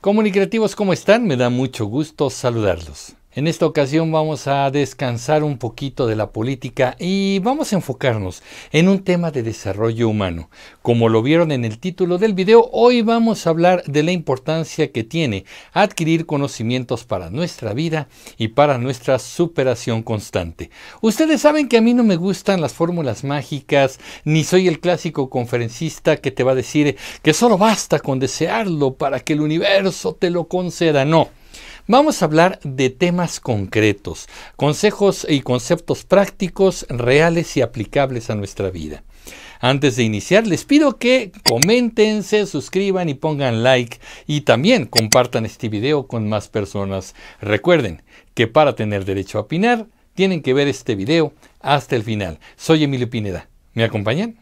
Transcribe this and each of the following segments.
Comunicativos, ¿cómo están? Me da mucho gusto saludarlos. En esta ocasión vamos a descansar un poquito de la política y vamos a enfocarnos en un tema de desarrollo humano. Como lo vieron en el título del video, hoy vamos a hablar de la importancia que tiene adquirir conocimientos para nuestra vida y para nuestra superación constante. Ustedes saben que a mí no me gustan las fórmulas mágicas, ni soy el clásico conferencista que te va a decir que solo basta con desearlo para que el universo te lo conceda. No. Vamos a hablar de temas concretos, consejos y conceptos prácticos, reales y aplicables a nuestra vida. Antes de iniciar, les pido que comenten, se suscriban y pongan like y también compartan este video con más personas. Recuerden que para tener derecho a opinar, tienen que ver este video hasta el final. Soy Emilio Pineda. ¿Me acompañan?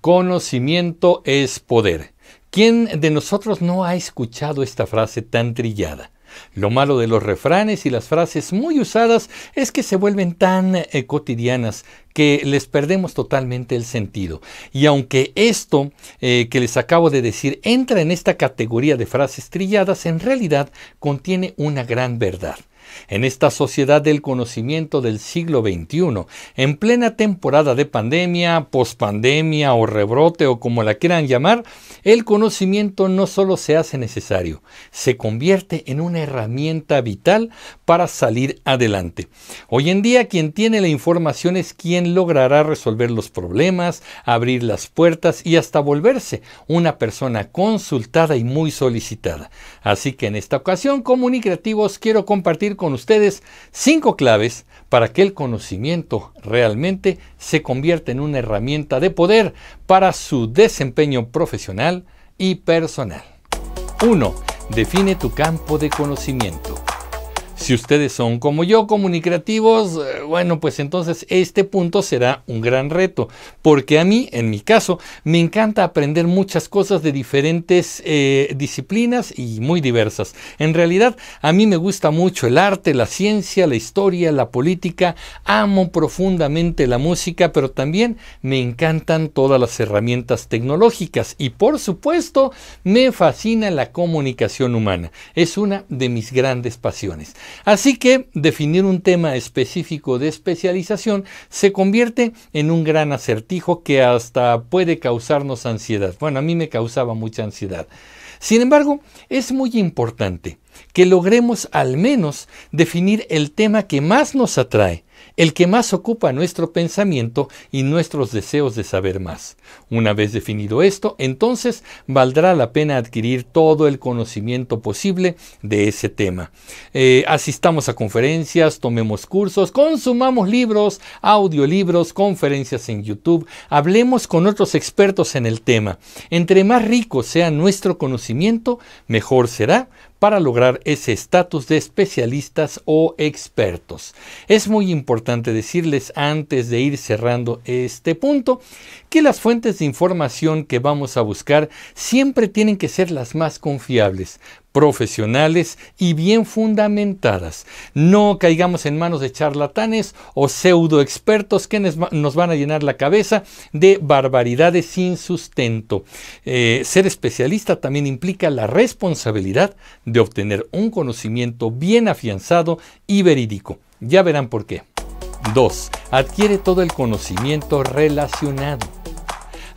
Conocimiento es poder. ¿Quién de nosotros no ha escuchado esta frase tan trillada? Lo malo de los refranes y las frases muy usadas es que se vuelven tan eh, cotidianas que les perdemos totalmente el sentido. Y aunque esto eh, que les acabo de decir entra en esta categoría de frases trilladas, en realidad contiene una gran verdad. En esta sociedad del conocimiento del siglo XXI, en plena temporada de pandemia, pospandemia o rebrote o como la quieran llamar, el conocimiento no solo se hace necesario, se convierte en una herramienta vital para salir adelante. Hoy en día quien tiene la información es quien logrará resolver los problemas, abrir las puertas y hasta volverse una persona consultada y muy solicitada. Así que en esta ocasión, Comunicreativos, quiero compartir con ustedes cinco claves para que el conocimiento realmente se convierta en una herramienta de poder para su desempeño profesional y personal. 1. Define tu campo de conocimiento. Si ustedes son como yo, comunicativos, eh, bueno, pues entonces este punto será un gran reto, porque a mí, en mi caso, me encanta aprender muchas cosas de diferentes eh, disciplinas y muy diversas. En realidad, a mí me gusta mucho el arte, la ciencia, la historia, la política, amo profundamente la música, pero también me encantan todas las herramientas tecnológicas y por supuesto me fascina la comunicación humana. Es una de mis grandes pasiones. Así que definir un tema específico de especialización se convierte en un gran acertijo que hasta puede causarnos ansiedad. Bueno, a mí me causaba mucha ansiedad. Sin embargo, es muy importante que logremos al menos definir el tema que más nos atrae el que más ocupa nuestro pensamiento y nuestros deseos de saber más. Una vez definido esto, entonces valdrá la pena adquirir todo el conocimiento posible de ese tema. Eh, asistamos a conferencias, tomemos cursos, consumamos libros, audiolibros, conferencias en YouTube, hablemos con otros expertos en el tema. Entre más rico sea nuestro conocimiento, mejor será para lograr ese estatus de especialistas o expertos. Es muy importante decirles antes de ir cerrando este punto que las fuentes de información que vamos a buscar siempre tienen que ser las más confiables, profesionales y bien fundamentadas. No caigamos en manos de charlatanes o pseudoexpertos que nos van a llenar la cabeza de barbaridades sin sustento. Eh, ser especialista también implica la responsabilidad de obtener un conocimiento bien afianzado y verídico. Ya verán por qué. 2. Adquiere todo el conocimiento relacionado.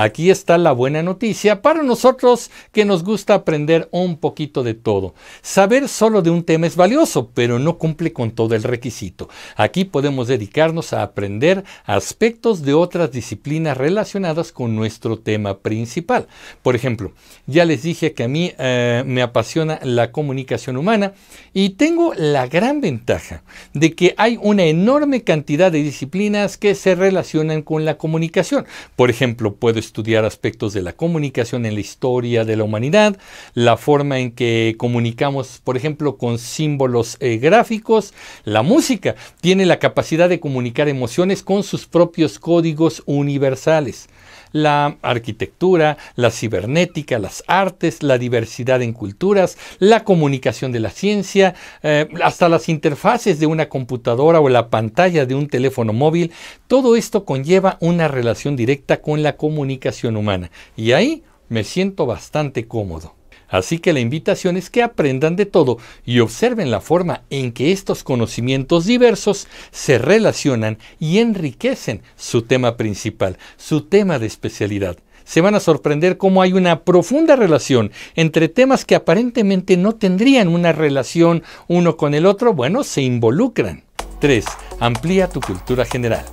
Aquí está la buena noticia para nosotros que nos gusta aprender un poquito de todo. Saber solo de un tema es valioso, pero no cumple con todo el requisito. Aquí podemos dedicarnos a aprender aspectos de otras disciplinas relacionadas con nuestro tema principal. Por ejemplo, ya les dije que a mí eh, me apasiona la comunicación humana y tengo la gran ventaja de que hay una enorme cantidad de disciplinas que se relacionan con la comunicación. Por ejemplo, puedo estudiar aspectos de la comunicación en la historia de la humanidad, la forma en que comunicamos, por ejemplo, con símbolos eh, gráficos, la música tiene la capacidad de comunicar emociones con sus propios códigos universales la arquitectura, la cibernética, las artes, la diversidad en culturas, la comunicación de la ciencia, eh, hasta las interfaces de una computadora o la pantalla de un teléfono móvil, todo esto conlleva una relación directa con la comunicación humana. Y ahí me siento bastante cómodo. Así que la invitación es que aprendan de todo y observen la forma en que estos conocimientos diversos se relacionan y enriquecen su tema principal, su tema de especialidad se van a sorprender cómo hay una profunda relación entre temas que aparentemente no tendrían una relación uno con el otro, bueno, se involucran. 3. Amplía tu cultura general.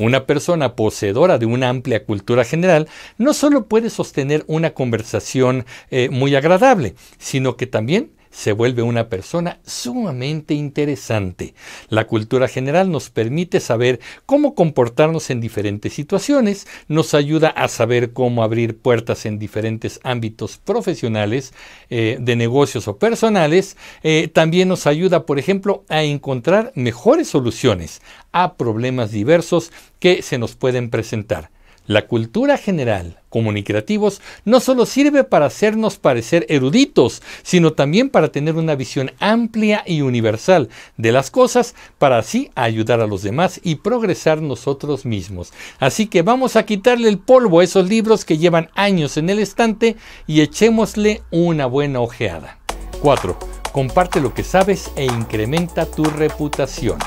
Una persona poseedora de una amplia cultura general no solo puede sostener una conversación eh, muy agradable, sino que también se vuelve una persona sumamente interesante. La cultura general nos permite saber cómo comportarnos en diferentes situaciones, nos ayuda a saber cómo abrir puertas en diferentes ámbitos profesionales, eh, de negocios o personales. Eh, también nos ayuda, por ejemplo, a encontrar mejores soluciones a problemas diversos que se nos pueden presentar. La cultura general, comunicativos, no solo sirve para hacernos parecer eruditos, sino también para tener una visión amplia y universal de las cosas, para así ayudar a los demás y progresar nosotros mismos. Así que vamos a quitarle el polvo a esos libros que llevan años en el estante y echémosle una buena ojeada. 4. Comparte lo que sabes e incrementa tu reputación.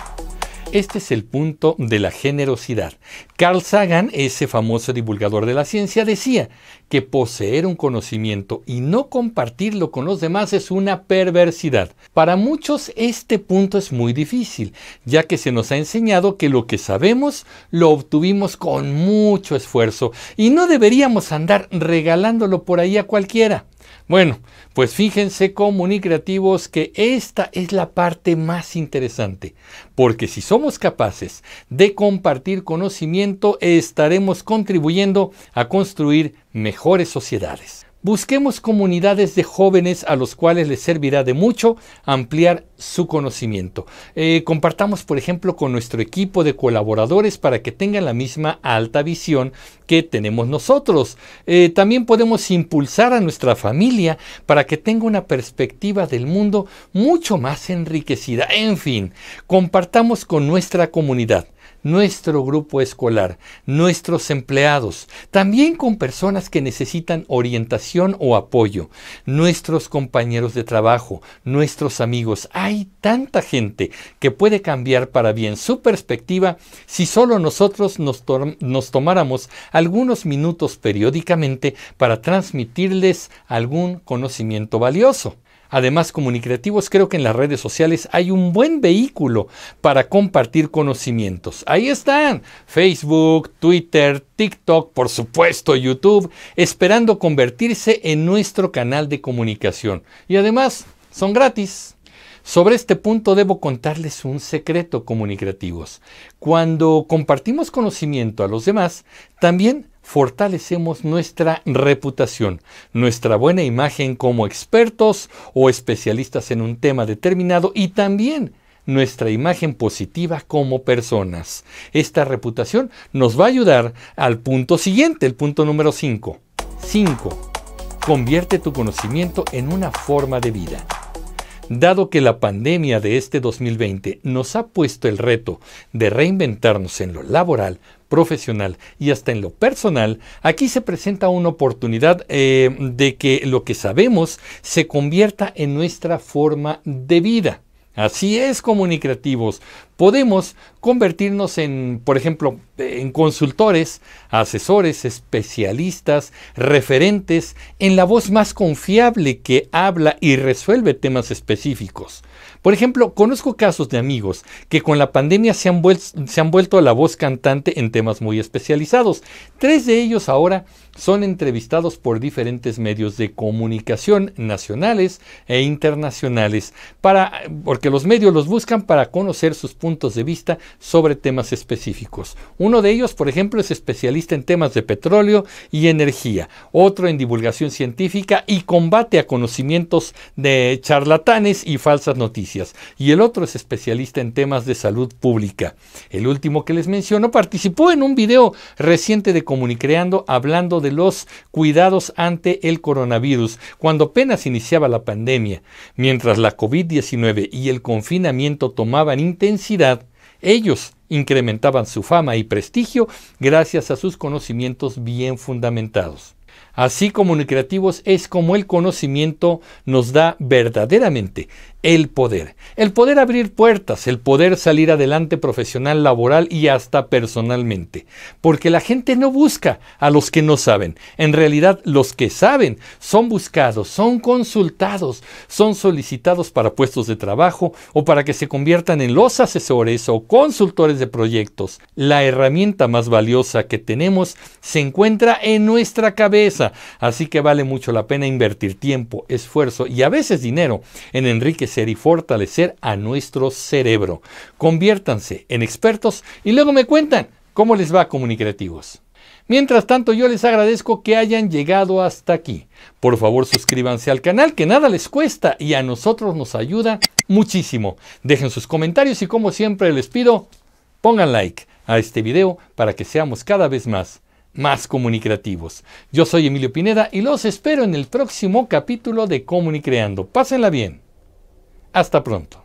Este es el punto de la generosidad. Carl Sagan, ese famoso divulgador de la ciencia, decía que poseer un conocimiento y no compartirlo con los demás es una perversidad. Para muchos este punto es muy difícil, ya que se nos ha enseñado que lo que sabemos lo obtuvimos con mucho esfuerzo y no deberíamos andar regalándolo por ahí a cualquiera. Bueno, pues fíjense cómo creativos que esta es la parte más interesante, porque si somos capaces de compartir conocimiento, estaremos contribuyendo a construir mejores sociedades. Busquemos comunidades de jóvenes a los cuales les servirá de mucho ampliar su conocimiento. Eh, compartamos, por ejemplo, con nuestro equipo de colaboradores para que tengan la misma alta visión que tenemos nosotros. Eh, también podemos impulsar a nuestra familia para que tenga una perspectiva del mundo mucho más enriquecida. En fin, compartamos con nuestra comunidad nuestro grupo escolar, nuestros empleados, también con personas que necesitan orientación o apoyo, nuestros compañeros de trabajo, nuestros amigos. Hay tanta gente que puede cambiar para bien su perspectiva si solo nosotros nos, nos tomáramos algunos minutos periódicamente para transmitirles algún conocimiento valioso además comunicativos, creo que en las redes sociales hay un buen vehículo para compartir conocimientos. Ahí están Facebook, Twitter, TikTok, por supuesto YouTube, esperando convertirse en nuestro canal de comunicación. Y además, son gratis. Sobre este punto debo contarles un secreto comunicativos. Cuando compartimos conocimiento a los demás, también fortalecemos nuestra reputación, nuestra buena imagen como expertos o especialistas en un tema determinado y también nuestra imagen positiva como personas. Esta reputación nos va a ayudar al punto siguiente, el punto número 5. 5. Convierte tu conocimiento en una forma de vida. Dado que la pandemia de este 2020 nos ha puesto el reto de reinventarnos en lo laboral, profesional y hasta en lo personal, aquí se presenta una oportunidad eh, de que lo que sabemos se convierta en nuestra forma de vida. Así es, comunicativos. Podemos convertirnos en, por ejemplo, en consultores, asesores, especialistas, referentes, en la voz más confiable que habla y resuelve temas específicos. Por ejemplo, conozco casos de amigos que con la pandemia se han, se han vuelto a la voz cantante en temas muy especializados. Tres de ellos ahora son entrevistados por diferentes medios de comunicación nacionales e internacionales, para, porque los medios los buscan para conocer sus puntos de vista sobre temas específicos. Uno de ellos, por ejemplo, es especialista en temas de petróleo y energía, otro en divulgación científica y combate a conocimientos de charlatanes y falsas noticias, y el otro es especialista en temas de salud pública. El último que les menciono participó en un video reciente de Comunicreando hablando de los cuidados ante el coronavirus, cuando apenas iniciaba la pandemia. Mientras la COVID-19 y el confinamiento tomaban intensidad, ellos incrementaban su fama y prestigio gracias a sus conocimientos bien fundamentados. Así como comunicativos es como el conocimiento nos da verdaderamente el poder. El poder abrir puertas, el poder salir adelante profesional, laboral y hasta personalmente. Porque la gente no busca a los que no saben. En realidad, los que saben son buscados, son consultados, son solicitados para puestos de trabajo o para que se conviertan en los asesores o consultores de proyectos. La herramienta más valiosa que tenemos se encuentra en nuestra cabeza. Así que vale mucho la pena invertir tiempo, esfuerzo y a veces dinero en enriquecer y fortalecer a nuestro cerebro. Conviértanse en expertos y luego me cuentan cómo les va comunicativos. Mientras tanto, yo les agradezco que hayan llegado hasta aquí. Por favor, suscríbanse al canal, que nada les cuesta y a nosotros nos ayuda muchísimo. Dejen sus comentarios y como siempre les pido, pongan like a este video para que seamos cada vez más, más comunicativos. Yo soy Emilio Pineda y los espero en el próximo capítulo de Comunicreando. Pásenla bien. Hasta pronto.